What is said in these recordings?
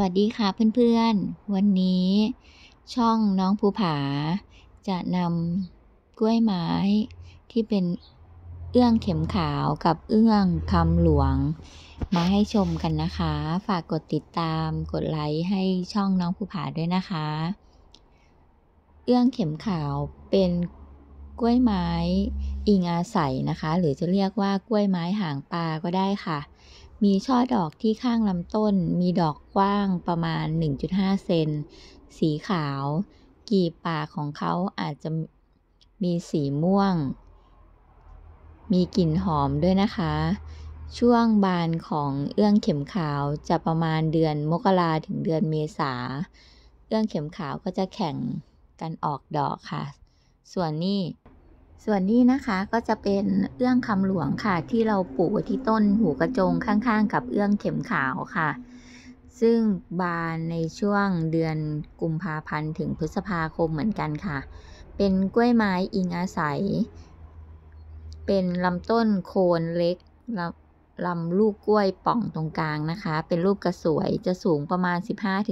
วัสดีค่ะเพื่อนๆ วันนี้ช่องน้องภูผา จะนำกล้วยไม้ที่เป็น เอื้องเข็มขาวกับเอื้องคำหลวงมาให้ชมกันนะคะ ฝากกดติดตามกดไลค์ให้ช่องน้องภูผาด้วยนะคะ เอื้องเข็มขาวเป็นกล้วยไม้อิงอาศัยนะคะ หรือจะเรียกว่ากล้วยไม้หางปลาก็ได้ค่ะมีช่อดอกที่ข้างลำต้น มีดอกกว้างประมาณ 1.5เซนสีขาว กีบปากของเขาอาจจะมีสีม่วง มีกลิ่นหอมด้วยนะคะ ช่วงบานของเอื้องเข็มขาวจะประมาณเดือนมกราถึงเดือนเมษาเอื้องเข็มขาวก็จะแข่งกันออกดอกค่ะ ส่วนนี้ส่วนนี้นะคะก็จะเป็น เอื้องคำหลวงค่ะที่เราปลูกไว้ที่ต้น หูกระจงข้างๆ กับเอื้องเข็มขาวค่ะ ซึ่งบานในช่วงเดือน กุมภาพันธ์ ถึงพฤษภาคมเหมือนกันค่ะ เป็นกล้วยไม้อิงอาศัย เป็นลำต้นโคนเล็กลำลูกกล้วยป่องตรงกลางนะคะ เป็นรูปกระสวยจะสูงประมาณ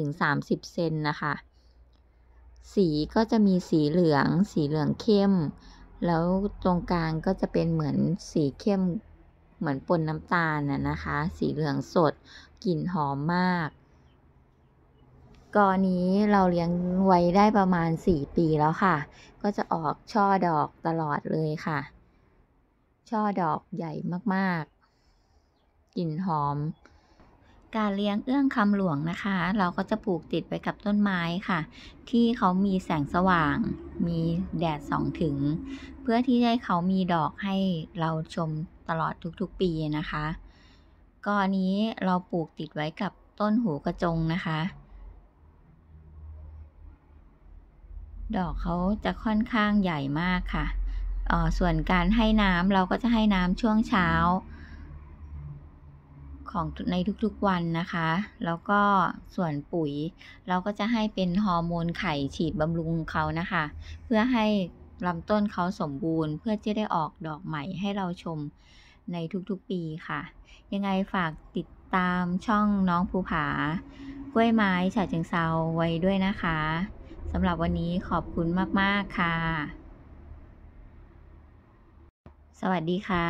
15-30เซนนะคะ สีก็จะมีสีเหลือง สีเหลืองเข้มแล้วตรงกลางก็จะเป็นเหมือนสีเข้มเหมือนปนน้ำตาลน่ะนะคะ สีเหลืองสดกลิ่นหอมมากกอนี้เราเลี้ยงไว้ได้ประมาณ 4 ปีแล้วค่ะ ก็จะออกช่อดอกตลอดเลยค่ะ ช่อดอกใหญ่มากๆกลิ่นหอม การเลี้ยงเอื้องคำหลวงนะคะ เราก็จะปลูกติดไปกับต้นไม้ค่ะ ที่เขามีแสงสว่างมีแดดส่องถึง เพื่อที่ให้เขามีดอกให้เราชมตลอดทุกๆปีนะคะก้อนนี้เราปลูกติดไว้กับต้นหูกระจงนะคะ ดอกเขาจะค่อนข้างใหญ่มากค่ะส่วนการให้น้ำเราก็จะให้น้ำช่วงเช้าของในทุกๆวันนะคะ แล้วก็ส่วนปุ๋ย เราก็จะให้เป็นฮอร์โมน ไข่ฉีดบำรุงเขานะคะ เพื่อให้ลำต้นเขาสมบูรณ์เพื่อจะได้ออกดอก ใหม่ ให้เราชมในทุกๆปีค่ะ ยังไงฝากติดตามช่องน้อง ภูผากล้วยไม้ฉาเชิงเซาไว้ด้วยนะคะ สำหรับวันนี้ขอบคุณมากๆค่ะ สวัสดีค่ะ